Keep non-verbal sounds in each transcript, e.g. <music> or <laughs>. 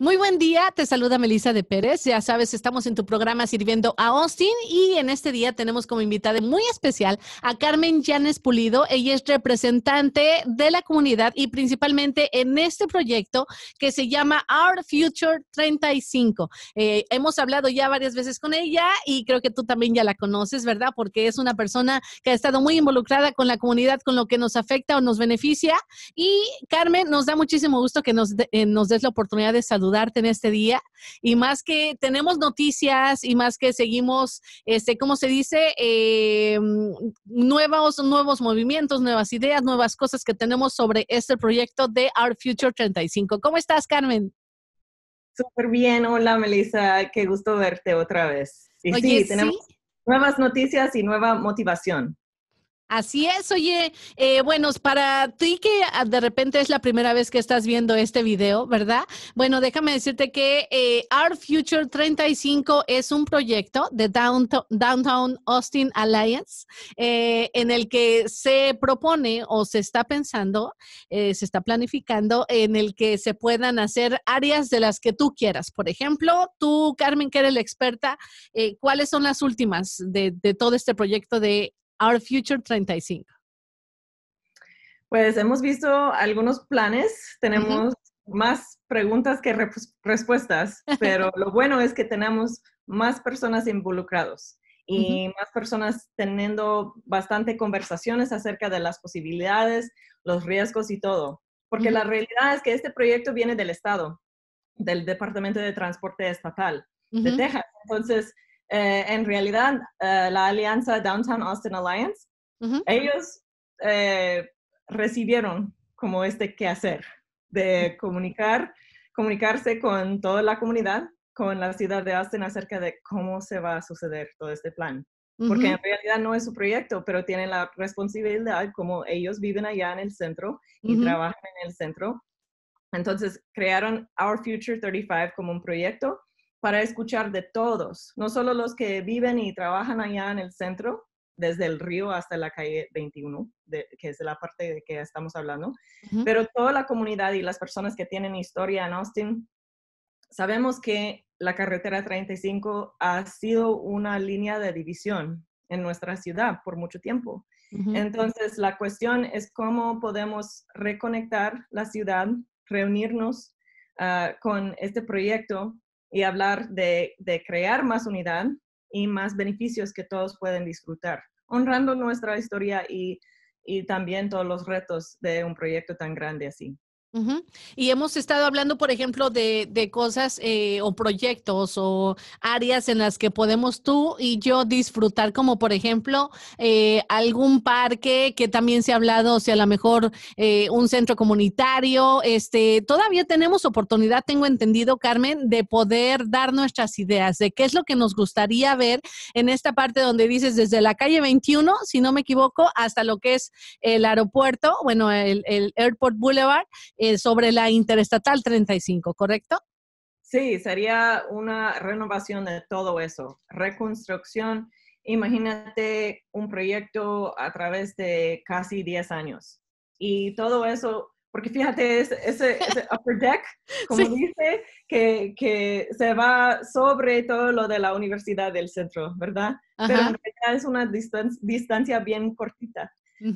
Muy buen día, te saluda Melissa de Pérez. Ya sabes, estamos en tu programa Sirviendo a Austin y en este día tenemos como invitada muy especial a Carmen Janes Pulido. Ella es representante de la comunidad y principalmente en este proyecto que se llama Our Future 35. Eh, hemos hablado ya varias veces con ella y creo que tú también ya la conoces, ¿verdad? Porque es una persona que ha estado muy involucrada con la comunidad, con lo que nos afecta o nos beneficia. Y Carmen, nos da muchísimo gusto que nos, eh, nos des la oportunidad de saludar en este día. Y más que tenemos noticias y más que seguimos, este, ¿cómo se dice? Eh, nuevos, nuevos movimientos, nuevas ideas, nuevas cosas que tenemos sobre este proyecto de Our Future 35. ¿Cómo estás, Carmen? Súper bien. Hola, Melissa. Qué gusto verte otra vez. tenemos nuevas noticias y nueva motivación. Así es, oye, eh, bueno, para ti que ah, de repente es la primera vez que estás viendo este video, ¿verdad? Bueno, déjame decirte que eh, Our Future 35 es un proyecto de Downtown, Austin Alliance eh, en el que se propone o se está pensando, eh, se está planificando en el que se puedan hacer áreas de las que tú quieras. Por ejemplo, tú, Carmen, que eres la experta, eh, ¿cuáles son las últimas de todo este proyecto de Our Future 35? Pues hemos visto algunos planes, tenemos más preguntas que respuestas, <laughs> pero lo bueno es que tenemos más personas involucrados y más personas teniendo bastante conversaciones acerca de las posibilidades, los riesgos y todo. Porque la realidad es que este proyecto viene del Estado, del Departamento de Transporte Estatal de Texas. Entonces, eh, en realidad eh, la alianza Downtown Austin Alliance, ellos eh, recibieron como este hacer de comunicar, comunicarse con toda la comunidad, con la ciudad de Austin acerca de cómo se va a suceder todo este plan. Porque en realidad no es su proyecto, pero tienen la responsabilidad como ellos viven allá en el centro y trabajan en el centro. Entonces crearon Our Future 35 como un proyecto para escuchar de todos, no solo los que viven y trabajan allá en el centro, desde el río hasta la calle 21, que es la parte de que estamos hablando, pero toda la comunidad y las personas que tienen historia en Austin, sabemos que la carretera 35 ha sido una línea de división en nuestra ciudad por mucho tiempo. Entonces, la cuestión es cómo podemos reconectar la ciudad, reunirnos ah, con este proyecto y hablar de, crear más unidad y más beneficios que todos pueden disfrutar, honrando nuestra historia y también todos los retos de un proyecto tan grande así. Y hemos estado hablando, por ejemplo, de, de cosas eh, o proyectos o áreas en las que podemos tú y yo disfrutar, como por ejemplo eh, algún parque que también se ha hablado, o sea, a lo mejor eh, un centro comunitario. Este, todavía tenemos oportunidad, tengo entendido, Carmen, de poder dar nuestras ideas de qué es lo que nos gustaría ver en esta parte donde dices desde la calle 21, si no me equivoco, hasta lo que es el aeropuerto, bueno, el Airport Boulevard eh, sobre la Interestatal 35, ¿correcto? Sí, sería una renovación de todo eso, reconstrucción. Imagínate un proyecto a través de casi 10 años. Y todo eso, porque fíjate, ese, upper deck, <laughs> como dice, que, se va sobre todo lo de la universidad del centro, ¿verdad? Pero en realidad es una distancia bien cortita.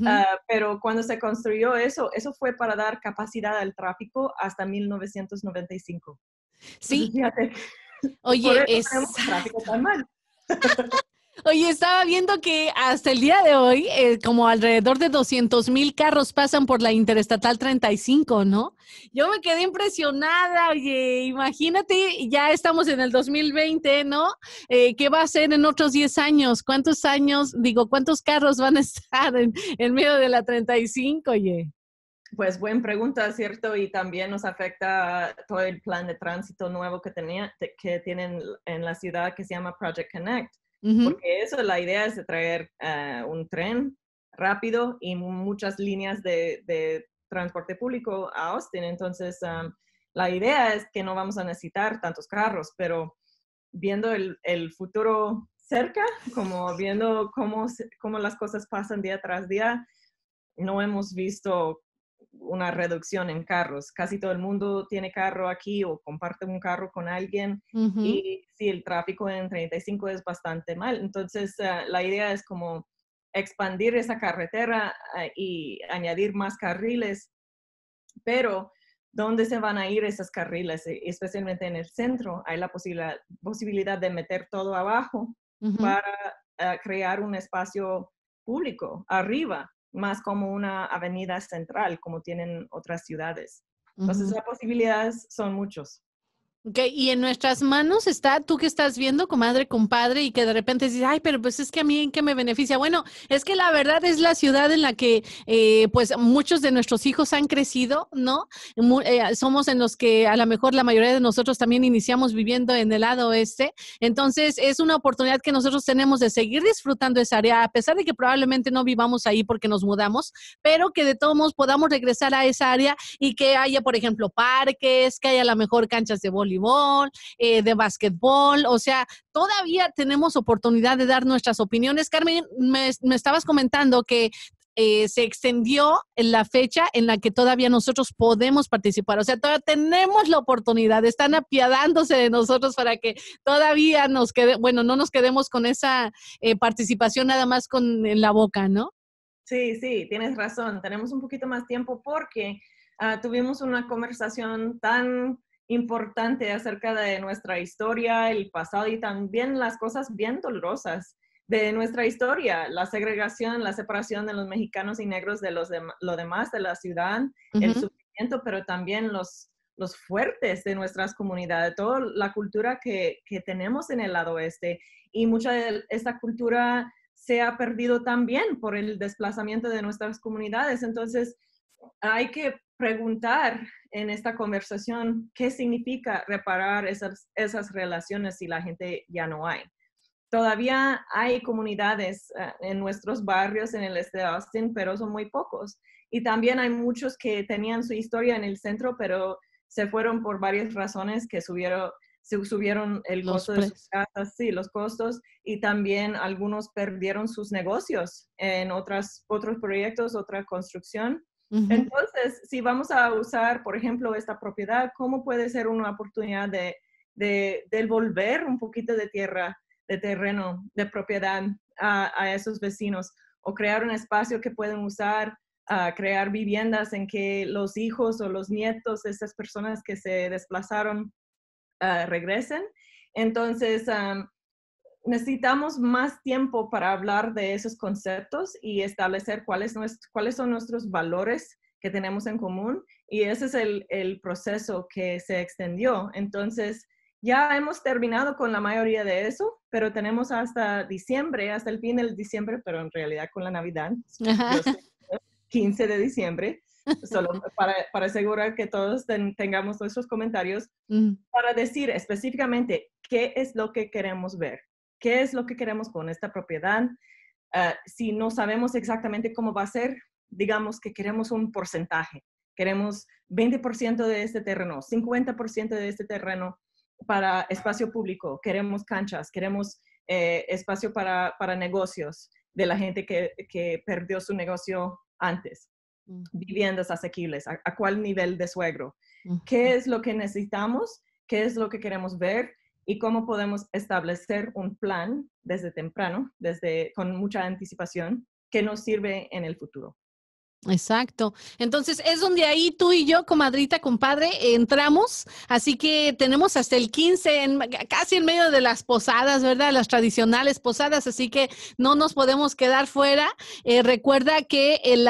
Ah, pero cuando se construyó eso, eso fue para dar capacidad al tráfico hasta 1995. Sí. fíjate, <laughs> Oye, es... Tráfico tan mal. <laughs> Oye, estaba viendo que hasta el día de hoy, eh, como alrededor de 200 mil carros pasan por la Interestatal 35, ¿no? Yo me quedé impresionada, oye, imagínate, ya estamos en el 2020, ¿no? Eh, ¿Qué va a ser en otros 10 años? ¿Cuántos años, digo, cuántos carros van a <laughs> estar en, medio de la 35, oye? Pues buena pregunta, ¿cierto? Y también nos afecta todo el plan de tránsito nuevo que, tenía, que tienen en la ciudad que se llama Project Connect porque eso, la idea es de traer eh, un tren rápido y muchas líneas de, transporte público a Austin. Entonces, la idea es que no vamos a necesitar tantos carros, pero viendo el, el futuro cerca, como viendo cómo, cómo las cosas pasan día tras día, no hemos visto una reducción en carros. Casi todo el mundo tiene carro aquí o comparte un carro con alguien y si el tráfico en 35 es bastante mal. Entonces, ah, la idea es como expandir esa carretera ah, y añadir más carriles, pero ¿dónde se van a ir esas carriles? E, especialmente en el centro, hay la posibilidad, de meter todo abajo para ah, crear un espacio público arriba más como una avenida central, como tienen otras ciudades. Entonces, las posibilidades son muchos. Ok, y en nuestras manos está tú que estás viendo, comadre, compadre, y que de repente dices, ay, pero pues es que a mí en qué me beneficia. Bueno, es que la verdad es la ciudad en la que eh, pues muchos de nuestros hijos han crecido, ¿no? Eh, somos en los que a lo mejor la mayoría de nosotros también iniciamos viviendo en el lado oeste. Entonces es una oportunidad que nosotros tenemos de seguir disfrutando esa área, a pesar de que probablemente no vivamos ahí porque nos mudamos, pero que de todos modos podamos regresar a esa área y que haya, por ejemplo, parques, que haya a lo mejor canchas de voleibol eh, de básquetbol, o sea, todavía tenemos oportunidad de dar nuestras opiniones. Carmen, me, estabas comentando que eh, se extendió la fecha en la que todavía nosotros podemos participar. O sea, todavía tenemos la oportunidad, están apiadándose de nosotros para que todavía nos quede, bueno, no nos quedemos con esa eh, participación nada más con en la boca, ¿no? Sí, sí, tienes razón. Tenemos un poquito más tiempo porque ah, tuvimos una conversación tan importante acerca de nuestra historia, el pasado y también las cosas bien dolorosas de nuestra historia, la segregación, la separación de los mexicanos y negros de los de, lo demás de la ciudad, el sufrimiento, pero también los, los fuertes de nuestras comunidades, toda la cultura que, tenemos en el lado oeste Y mucha de esta cultura se ha perdido también por el desplazamiento de nuestras comunidades. Entonces, hay que preguntar en esta conversación qué significa reparar esas, relaciones si la gente ya no hay. Todavía hay comunidades eh, en nuestros barrios en el este de Austin, pero son muy pocos. Y también hay muchos que tenían su historia en el centro, pero se fueron por varias razones que subieron, subieron el costo de sus casas, sí, los costos, y también algunos perdieron sus negocios en otras, otros proyectos, otra construcción, entonces, si vamos a usar, por ejemplo, esta propiedad, ¿cómo puede ser una oportunidad de, devolver un poquito de tierra, de terreno, de propiedad a, esos vecinos? O crear un espacio que pueden usar, crear viviendas en que los hijos o los nietos de esas personas que se desplazaron ah, regresen. Entonces, necesitamos más tiempo para hablar de esos conceptos y establecer cuáles, son nuestros valores que tenemos en común y ese es el, proceso que se extendió. Entonces, ya hemos terminado con la mayoría de eso, pero tenemos hasta diciembre, hasta el fin del diciembre, pero en realidad con la Navidad, 15 de diciembre, solo para, asegurar que todos tengamos nuestros comentarios, mm. para decir específicamente qué es lo que queremos ver, qué es lo que queremos con esta propiedad. Ah, si no sabemos exactamente cómo va a ser, digamos que queremos un porcentaje. Queremos 20% de este terreno, 50% de este terreno para espacio público, queremos canchas, queremos eh, espacio para, negocios de la gente que, perdió su negocio antes, viviendas asequibles, a, cuál nivel de suegro, qué es lo que necesitamos, qué es lo que queremos ver y cómo podemos establecer un plan desde temprano, desde, con mucha anticipación, que nos sirve en el futuro. Exacto. Entonces es donde ahí tú y yo, comadrita, compadre, entramos. Así que tenemos hasta el 15, en, casi en medio de las posadas, ¿verdad? Las tradicionales posadas, así que no nos podemos quedar fuera. Eh, recuerda que el,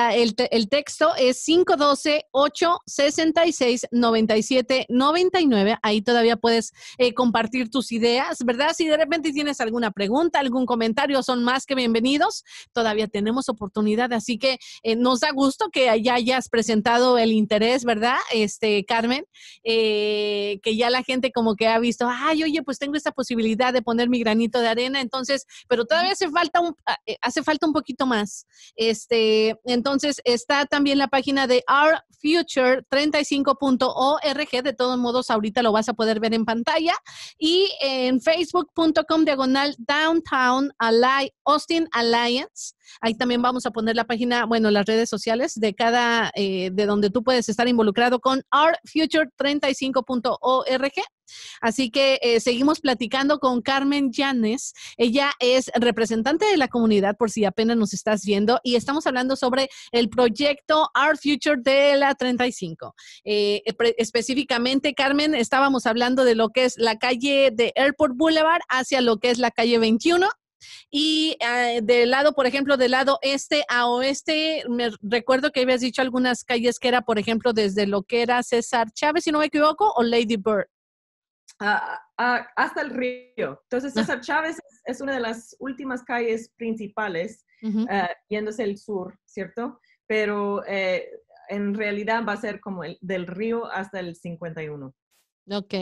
el, texto es 512-866-9799. Ahí todavía puedes eh, compartir tus ideas, ¿verdad? Si de repente tienes alguna pregunta, algún comentario, son más que bienvenidos. Todavía tenemos oportunidad, así que eh, nos da Justo que ya hayas presentado el interés, ¿verdad, este, Carmen? Eh, que ya la gente como que ha visto, ay, oye, pues tengo esta posibilidad de poner mi granito de arena, entonces, pero todavía hace falta un, ah, eh, hace falta un poquito más. Este, entonces, está también la página de ourfuture35.org, de todos modos, ahorita lo vas a poder ver en pantalla, y en facebook.com diagonal Downtown Austin Alliance. Ahí también vamos a poner la página, bueno, las redes sociales de cada, eh, de donde tú puedes estar involucrado con ourfuture35.org. Así que eh, seguimos platicando con Carmen Llanes. Ella es representante de la comunidad, por si apenas nos estás viendo, y estamos hablando sobre el proyecto Our Future de la 35. Eh, específicamente, Carmen, estábamos hablando de lo que es la calle de Airport Boulevard hacia lo que es la calle 21 y eh, del lado, por ejemplo, del lado este a oeste, me recuerdo que habías dicho algunas calles que era, por ejemplo, desde lo que era César Chávez, si no me equivoco, o Lady Bird. Ah, ah, hasta el río. Entonces, ah. César Chávez es, una de las últimas calles principales uh yéndose al sur, ¿cierto? Pero eh, en realidad va a ser como el, del río hasta el 51. Ok,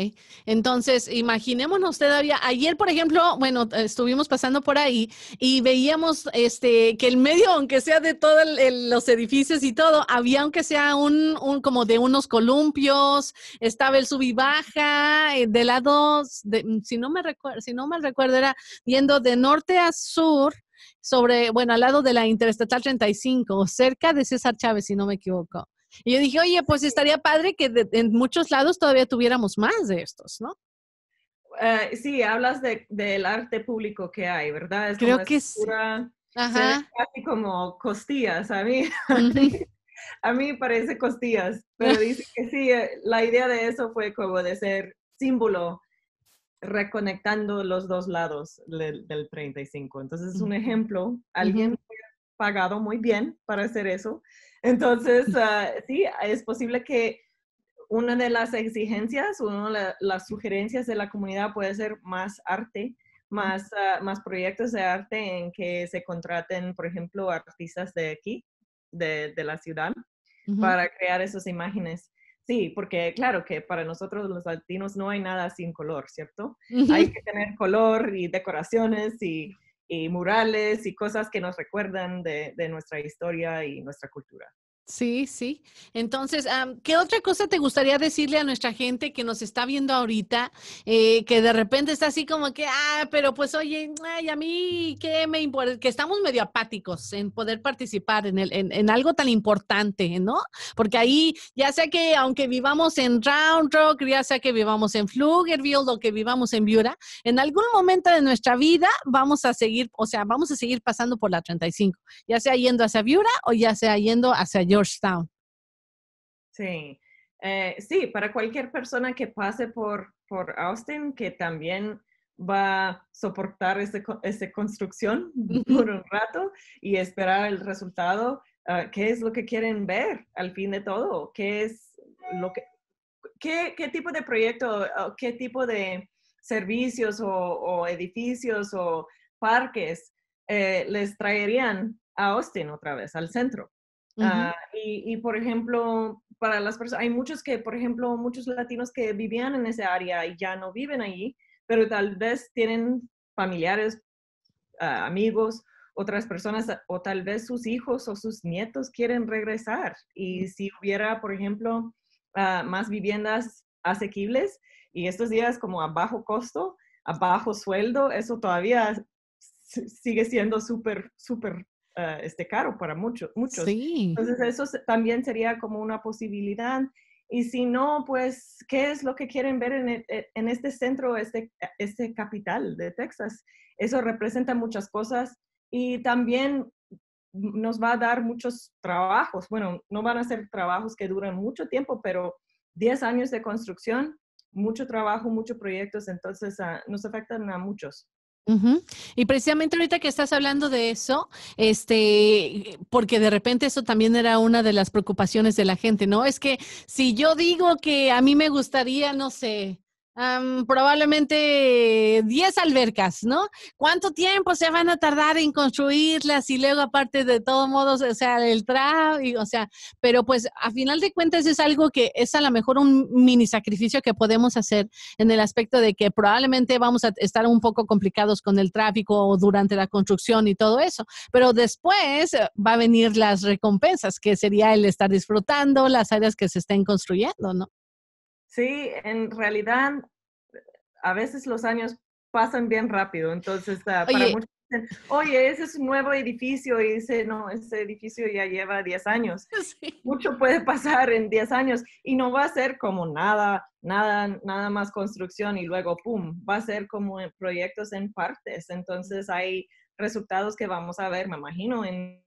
entonces imaginémonos todavía, ayer por ejemplo, bueno, estuvimos pasando por ahí y veíamos este, que el medio, aunque sea de todos los edificios y todo, había aunque sea un, como de unos columpios, estaba el sub y baja, eh, de lado, de, mm, si, no me recuerdo, si no mal recuerdo, era yendo de norte a sur, sobre, bueno, al lado de la Interestatal 35, cerca de César Chávez, si no me equivoco. Y yo dije, oye, pues estaría padre que en muchos lados todavía tuviéramos más de estos, ¿no? Eh, sí, hablas del arte público que hay, ¿verdad? Creo que es... Casi como costillas a mí. <laughs> a mí parece costillas, pero <laughs> dice que sí, eh, la idea de eso fue como de ser símbolo reconectando los dos lados del, 35. Entonces es un ejemplo, alguien pagado muy bien para hacer eso. Entonces, ah, sí, es posible que una de las exigencias, una de las sugerencias de la comunidad puede ser más arte, más, ah, más proyectos de arte en que se contraten, por ejemplo, artistas de aquí, de, de la ciudad, para crear esas imágenes. Sí, porque claro que para nosotros los latinos no hay nada sin color, ¿cierto? Hay que tener color y decoraciones y y murales y cosas que nos recuerdan de, de nuestra historia y nuestra cultura. Sí, sí. Entonces, ¿qué otra cosa te gustaría decirle a nuestra gente que nos está viendo ahorita, eh, que de repente está así como que, ah, pero pues oye, ay, a mí, ¿qué me importa? Que estamos medio apáticos en poder participar en, el, en, algo tan importante, ¿no? Porque ahí, ya sea que aunque vivamos en Round Rock, ya sea que vivamos en Pflugerville o que vivamos en Viura, en algún momento de nuestra vida vamos a seguir, o sea, vamos a seguir pasando por la 35, ya sea yendo hacia Viura o ya sea yendo hacia York. Sí, eh, sí, para cualquier persona que pase por, por Austin, que también va a soportar esa construcción <laughs> por un rato y esperar el resultado, ah, qué es lo que quieren ver al fin de todo, qué es lo que, qué, tipo de proyecto, qué tipo de servicios o, edificios o parques eh, les traerían a Austin otra vez, al centro. Ah, y, por ejemplo, para las personas, hay muchos que, por ejemplo, muchos latinos que vivían en esa área y ya no viven allí, pero tal vez tienen familiares, ah, amigos, otras personas, ah, o tal vez sus hijos o sus nietos quieren regresar. Y si hubiera, por ejemplo, más viviendas asequibles y estos días como a bajo costo, a bajo sueldo, eso todavía sigue siendo súper, súper eh, este caro para muchos. muchos. Entonces eso también sería como una posibilidad. Y si no, pues, ¿qué es lo que quieren ver en, e, e, en este centro, este, este capital de Texas? Eso representa muchas cosas y también nos va a dar muchos trabajos. Bueno, no van a ser trabajos que duran mucho tiempo, pero 10 años de construcción, mucho trabajo, muchos proyectos, entonces ah, nos afectan a muchos. Y precisamente ahorita que estás hablando de eso, este, porque de repente eso también era una de las preocupaciones de la gente, ¿no? Es que si yo digo que a mí me gustaría, no sé, probablemente 10 eh, albercas, ¿no? ¿Cuánto tiempo se van a tardar en construirlas y luego aparte de todos modos, o sea, el tráfico, o sea, pero pues a final de cuentas es algo que es a lo mejor un mini sacrificio que podemos hacer en el aspecto de que probablemente vamos a estar un poco complicados con el tráfico durante la construcción y todo eso, pero después eh, va a venir las recompensas, que sería el estar disfrutando las áreas que se estén construyendo, ¿no? Sí, en realidad a veces los años pasan bien rápido, entonces ah, para muchos dicen, oye, ese es un nuevo edificio y dice, no, ese edificio ya lleva 10 años. <laughs> Mucho puede pasar en 10 años y no va a ser como nada, nada, nada más construcción y luego, ¡pum!, va a ser como proyectos en partes, entonces hay resultados que vamos a ver, me imagino, en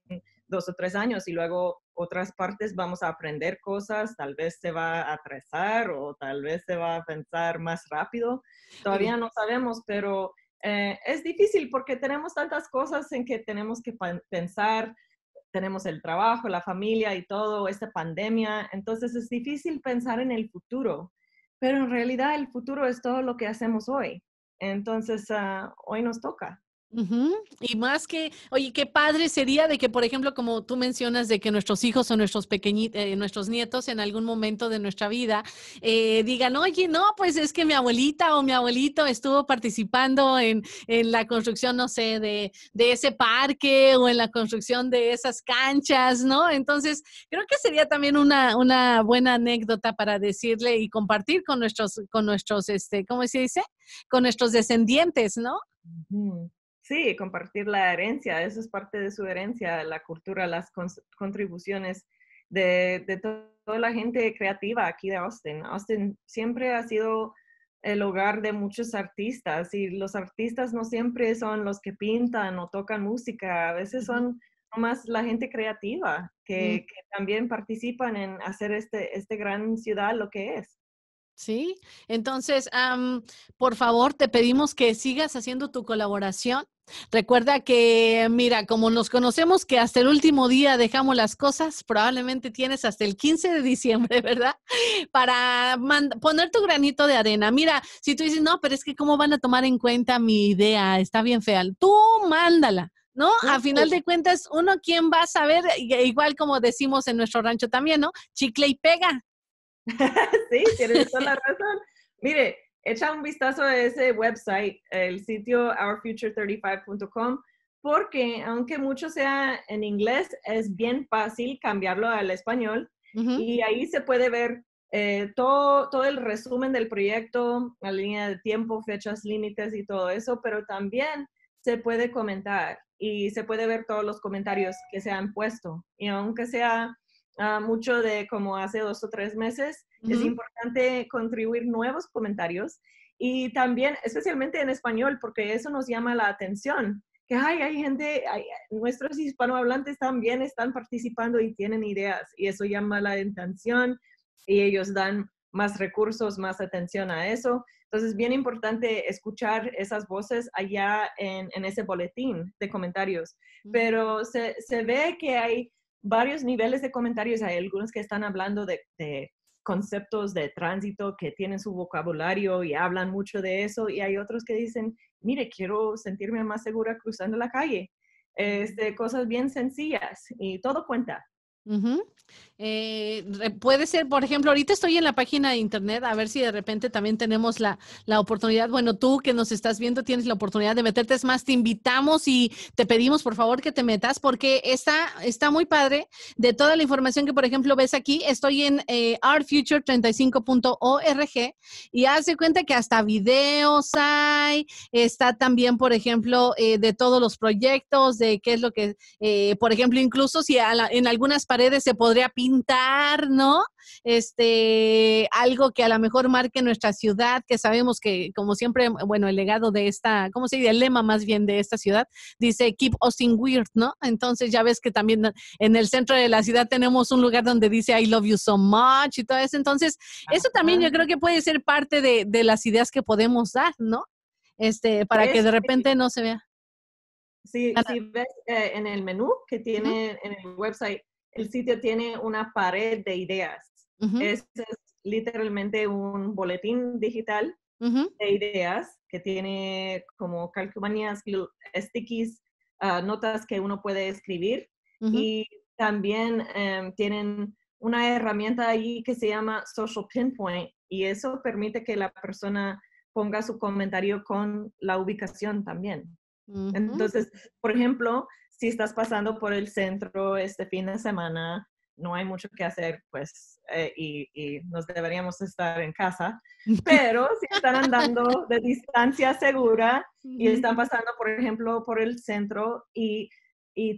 dos o tres años y luego otras partes vamos a aprender cosas, tal vez se va a atrasar o tal vez se va a pensar más rápido. Todavía no sabemos, pero eh, es difícil porque tenemos tantas cosas en que tenemos que pensar, tenemos el trabajo, la familia y todo, esta pandemia, entonces es difícil pensar en el futuro, pero en realidad el futuro es todo lo que hacemos hoy. Entonces, ah, hoy nos toca. Y más que, oye, qué padre sería de que, por ejemplo, como tú mencionas, de que nuestros hijos o nuestros pequeñitos, eh, nuestros nietos en algún momento de nuestra vida eh, digan, oye, no, pues es que mi abuelita o mi abuelito estuvo participando en, en la construcción, no sé, de, de, ese parque o en la construcción de esas canchas, ¿no? Entonces, creo que sería también una, una buena anécdota para decirle y compartir con nuestros, con nuestros, este, ¿cómo se dice? Con nuestros descendientes, ¿no? Sí, compartir la herencia, eso es parte de su herencia, la cultura, las contribuciones de, toda la gente creativa aquí de Austin. Austin siempre ha sido el hogar de muchos artistas y los artistas no siempre son los que pintan o tocan música, a veces son más la gente creativa que, también participan en hacer este, este, gran ciudad lo que es. Sí, entonces, por favor, te pedimos que sigas haciendo tu colaboración Recuerda que, mira, como nos conocemos que hasta el último día dejamos las cosas, probablemente tienes hasta el 15 de diciembre, <laughs> ¿verdad? Para poner tu granito de arena. Mira, si tú dices, no, pero es que cómo van a tomar en cuenta mi idea, está bien fea, tú mándala. ¿No? A final de cuentas, uno quién va a saber, e, igual como decimos en nuestro rancho también, ¿no? Chicle y pega. <laughs> sí, tienes toda la razón. Mire, echa un vistazo a ese website, el sitio ourfuture35.com, porque aunque mucho sea en inglés, es bien fácil cambiarlo al español y ahí se puede ver eh, todo, todo el resumen del proyecto, la línea de tiempo, fechas, límites y todo eso, pero también se puede comentar y se puede ver todos los comentarios que se han puesto. Y aunque sea Ah, mucho de como hace dos o tres meses. Es importante contribuir nuevos comentarios y también, especialmente en español, porque eso nos llama la atención. Que hay, hay gente, nuestros hispanohablantes también están participando y tienen ideas y eso llama la atención y ellos dan más recursos, más atención a eso. Entonces, bien importante escuchar esas voces allá en, ese boletín de comentarios. Pero se, se, ve que hay varios niveles de comentarios. Hay algunos que están hablando de, conceptos de tránsito que tienen su vocabulario y hablan mucho de eso y hay otros que dicen, mire, quiero sentirme más segura cruzando la calle. Este, cosas bien sencillas y todo cuenta. Eh, puede ser, por ejemplo, ahorita estoy en la página de internet a ver si de repente también tenemos la, oportunidad. Bueno, tú que nos estás viendo tienes la oportunidad de meterte. Es más, te invitamos y te pedimos por favor que te metas porque está, está muy padre de toda la información que, por ejemplo, ves aquí. Estoy en eh, artfuture35.org y hace cuenta que hasta videos hay. Está también, por ejemplo, eh, de todos los proyectos, de qué es lo que, por ejemplo, incluso si en algunas páginas paredes se podría pintar, ¿no? Este, algo que a lo mejor marque nuestra ciudad, que sabemos que, como siempre, bueno, el legado de esta, ¿cómo se dice? El lema más bien de esta ciudad, dice Keep Austin Weird, ¿no? Entonces ya ves que también en el centro de la ciudad tenemos un lugar donde dice I love you so much y todo eso. Entonces, eso también yo creo que puede ser parte de, las ideas que podemos dar, ¿no? Este, para que de repente no se vea. Sí, si ves eh, en el menú que tiene en el website, el sitio tiene una pared de ideas. es, literalmente un boletín digital de ideas que tiene como calcomanías, stickies, ah, notas que uno puede escribir y también em, tienen una herramienta ahí que se llama Social Pinpoint y eso permite que la persona ponga su comentario con la ubicación también. Entonces, por ejemplo, si estás pasando por el centro este fin de semana, no hay mucho que hacer, pues, eh, y, nos deberíamos estar en casa. <laughs> Pero si están andando de distancia segura y están pasando, por ejemplo, por el centro y,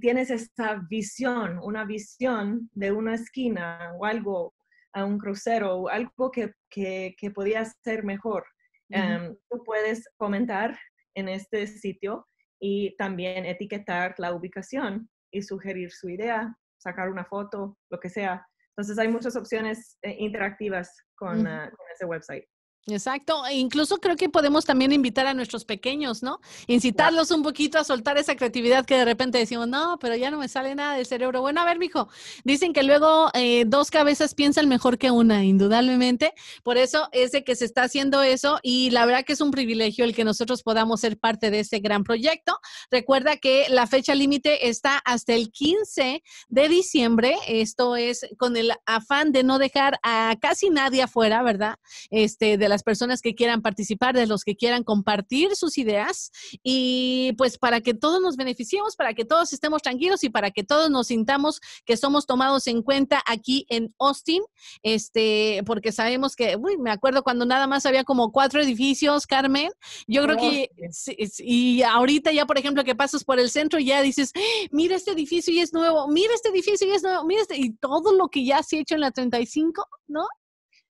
tienes esta visión, una visión de una esquina o algo, a un crucero o algo que, que, podía ser mejor, em, tú puedes comentar en este sitio y también etiquetar la ubicación y sugerir su idea, sacar una foto, lo que sea. Entonces hay muchas opciones eh, interactivas con, ah, con ese website. Exacto, e incluso creo que podemos también invitar a nuestros pequeños, ¿no? Incitarlos un poquito a soltar esa creatividad que de repente decimos, no, pero ya no me sale nada del cerebro. Bueno, a ver, mijo, dicen que luego eh, dos cabezas piensan mejor que una, indudablemente. Por eso es de que se está haciendo eso y la verdad que es un privilegio el que nosotros podamos ser parte de este gran proyecto. Recuerda que la fecha límite está hasta el 15 de diciembre. Esto es con el afán de no dejar a casi nadie afuera, ¿verdad? Este, de las personas que quieran participar, de los que quieran compartir sus ideas y pues para que todos nos beneficiemos, para que todos estemos tranquilos y para que todos nos sintamos que somos tomados en cuenta aquí en Austin, este, porque sabemos que, me acuerdo cuando nada más había como cuatro edificios, Carmen, yo creo que, oh. y ahorita ya, por ejemplo, que pasas por el centro, ya dices, mira este edificio y es nuevo, mira este edificio y es nuevo, mira este, y todo lo que ya se ha hecho en la 35, ¿no?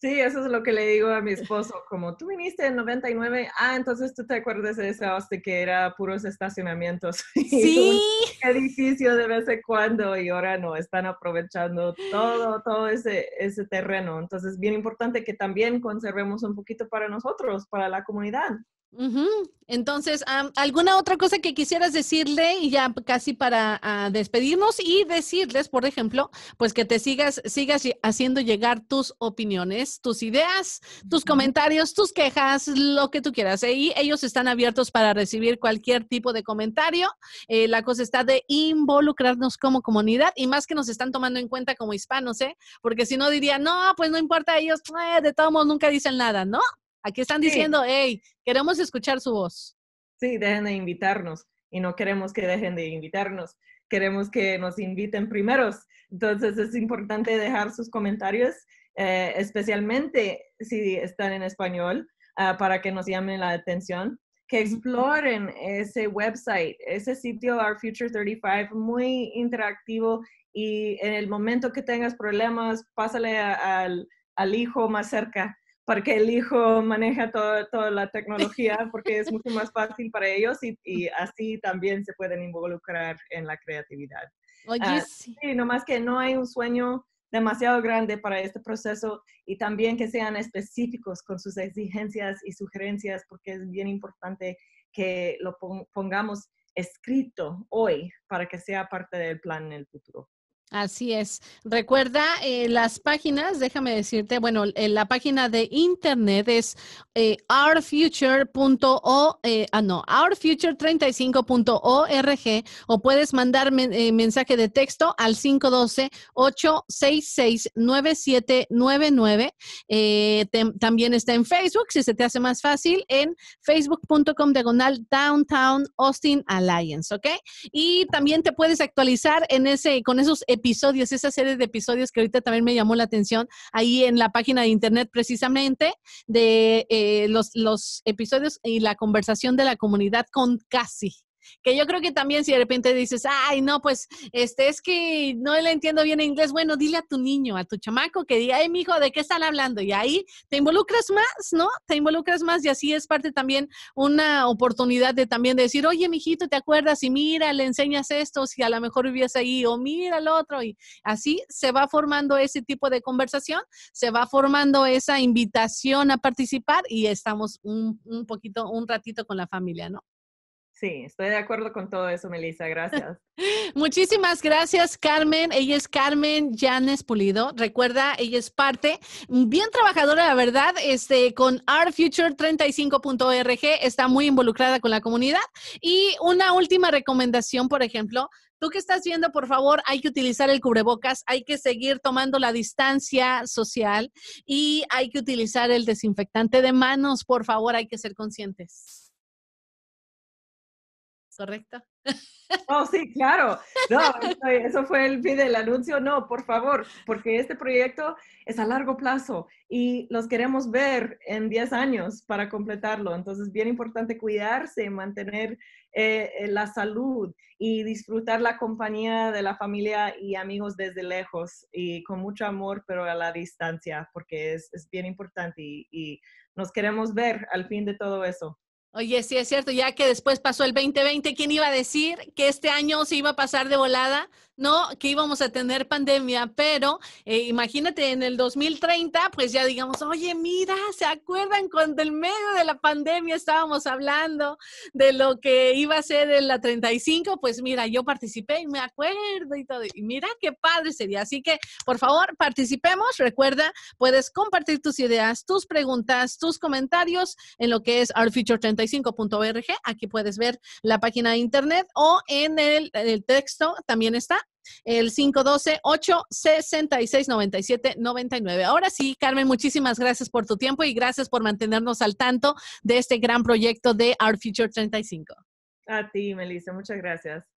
Sí, eso es lo que le digo a mi esposo, como tú viniste en 99, ah, entonces tú te acuerdas de ese hoste que era puros estacionamientos. <laughs> Sí. Un edificio de vez en cuando y ahora no, están aprovechando todo, todo ese, ese terreno. Entonces, bien importante que también conservemos un poquito para nosotros, para la comunidad. Entonces, ¿alguna otra cosa que quisieras decirle y ya casi para ah, despedirnos y decirles, por ejemplo, pues que te sigas, sigas haciendo llegar tus opiniones, tus ideas, tus comentarios, tus quejas, lo que tú quieras. ¿eh? Y ellos están abiertos para recibir cualquier tipo de comentario. Eh, la cosa está de involucrarnos como comunidad y más que nos están tomando en cuenta como hispanos, ¿eh? porque si no diría, no, pues no importa, ellos de todos modos nunca dicen nada, ¿no? Aquí están diciendo, hey, queremos escuchar su voz. Sí, dejen de invitarnos y no queremos que dejen de invitarnos. Queremos que nos inviten primeros. Entonces es importante dejar sus comentarios, eh, especialmente si están en español, ah, para que nos llamen la atención que exploren ese website, ese sitio Our Future 35, muy interactivo y en el momento que tengas problemas, pásale al, al hijo más cerca porque el hijo maneja toda la tecnología, porque es mucho más fácil para ellos y, así también se pueden involucrar en la creatividad. Ah, sí. sí, nomás que no hay un sueño demasiado grande para este proceso y también que sean específicos con sus exigencias y sugerencias, porque es bien importante que lo pongamos escrito hoy para que sea parte del plan en el futuro. Así es. Recuerda eh, las páginas, déjame decirte, bueno, eh, la página de internet es eh, ourfuture.org ah, no, ourfuture35.org o puedes mandar mensaje de texto al 512-866-9799. también está en Facebook, si se te hace más fácil, en facebook.com diagonal Downtown Austin Alliance, ¿ok? Y también te puedes actualizar en ese, con esos episodios episodios, esa serie de episodios que ahorita también me llamó la atención, ahí en la página de internet precisamente, de eh, los, los episodios y la conversación de la comunidad con Casi que yo creo que también si de repente dices, ay, no, pues este es que no le entiendo bien inglés, bueno, dile a tu niño, a tu chamaco que diga, ay, mijo, ¿de qué están hablando? Y ahí te involucras más, ¿no? Te involucras más y así es parte también una oportunidad de también decir, oye, mijito, ¿te acuerdas? Y mira, le enseñas esto, si a lo mejor vivías ahí, o mira el otro, y así se va formando ese tipo de conversación, se va formando esa invitación a participar y estamos un, un poquito, un ratito con la familia, ¿no? Sí, estoy de acuerdo con todo eso, Melissa. Gracias. <laughs> Muchísimas gracias, Carmen. Ella es Carmen Yanes Pulido. Recuerda, ella es parte, bien trabajadora, la verdad, este, con ourfuture 35.org. Está muy involucrada con la comunidad. Y una última recomendación, por ejemplo, tú que estás viendo, por favor, hay que utilizar el cubrebocas, hay que seguir tomando la distancia social y hay que utilizar el desinfectante de manos. Por favor, hay que ser conscientes. ¿correcto? Oh, sí, claro. No, <laughs> eso fue el fin del anuncio. No, por favor, porque este proyecto es a largo plazo y los queremos ver en 10 años para completarlo. Entonces, bien importante cuidarse, mantener eh, eh, la salud y disfrutar la compañía de la familia y amigos desde lejos y con mucho amor, pero a la distancia, porque es, bien importante y nos queremos ver al fin de todo eso. Oye, sí es cierto, ya que después pasó el 2020, ¿quién iba a decir que este año se iba a pasar de volada? ¿no? Que íbamos a tener pandemia, pero eh, imagínate en el 2030, pues ya digamos, oye, mira, ¿se acuerdan cuando en medio de la pandemia estábamos hablando de lo que iba a ser en la 35? Pues mira, yo participé y me acuerdo y todo. Y mira qué padre sería. Así que, por favor, participemos. Recuerda, puedes compartir tus ideas, tus preguntas, tus comentarios en lo que es ourfuture35.org. Aquí puedes ver la página de internet o en el texto también está el 512-866-9799. Ahora sí, Carmen, muchísimas gracias por tu tiempo y gracias por mantenernos al tanto de este gran proyecto de Our Future 35. A ti, Melissa, muchas gracias.